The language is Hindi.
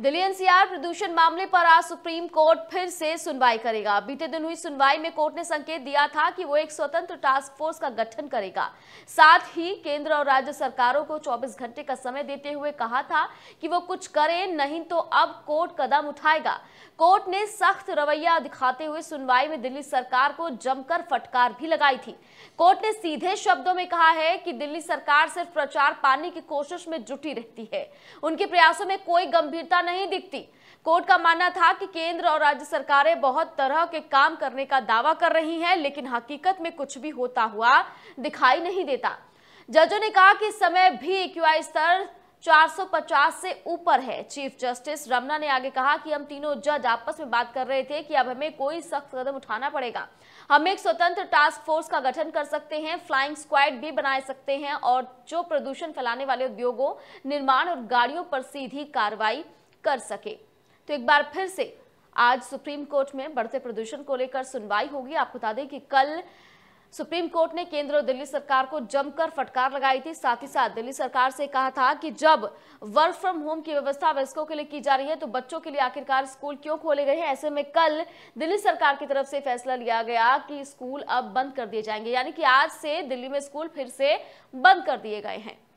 दिल्ली एनसीआर प्रदूषण मामले पर आज सुप्रीम कोर्ट फिर से सुनवाई करेगा बीते दिन हुई सुनवाई में कोर्ट ने संकेत दिया था कि वो एक स्वतंत्र टास्क फोर्स का गठन करेगा साथ ही केंद्र और राज्य सरकारों को 24 घंटे का समय देते हुए कहा था कि वो कुछ करें नहीं तो अब कोर्ट कदम उठाएगा कोर्ट ने सख्त रवैया दिखाते हुए सुनवाई में दिल्ली सरकार को जमकर फटकार भी लगाई थी कोर्ट ने सीधे शब्दों में कहा है कि दिल्ली सरकार सिर्फ प्रचार पाने की कोशिश में जुटी रहती है उनके प्रयासों में कोई गंभीरता नहीं दिखती कोर्ट का मानना था कि केंद्र और राज्य सरकारें बहुत तरह के काम करने का दावा कर रही हैं लेकिन हकीकत में कुछ भी होता हुआ दिखाई नहीं देता जजों ने कहा कि समय भी क्यूआई स्तर 450 से ऊपर है चीफ जस्टिस रमना ने आगे कहा कि हम तीनों जज आपस में बात कर रहे थे कि अब हमें कोई सख्त कदम उठाना पड़ेगा हम एक स्वतंत्र टास्क फोर्स का गठन कर सकते हैं फ्लाइंग स्क्वाड भी बना सकते हैं और जो प्रदूषण फैलाने वाले उद्योगों निर्माण और गाड़ियों पर सीधी कार्रवाई कर सके तो एक बार फिर से आज सुप्रीम कोर्ट में बढ़ते प्रदूषण को लेकर सुनवाई होगी आपको बता दें कि कल सुप्रीम कोर्ट ने केंद्र और दिल्ली सरकार को जमकर फटकार लगाई थी साथ ही साथ दिल्ली सरकार से कहा था कि जब वर्क फ्रॉम होम की व्यवस्था वयस्कों के लिए की जा रही है तो बच्चों के लिए आखिरकार स्कूल क्यों खोले गए हैं ऐसे में कल दिल्ली सरकार की तरफ से फैसला लिया गया कि स्कूल अब बंद कर दिए जाएंगे यानी कि आज से दिल्ली में स्कूल फिर से बंद कर दिए गए हैं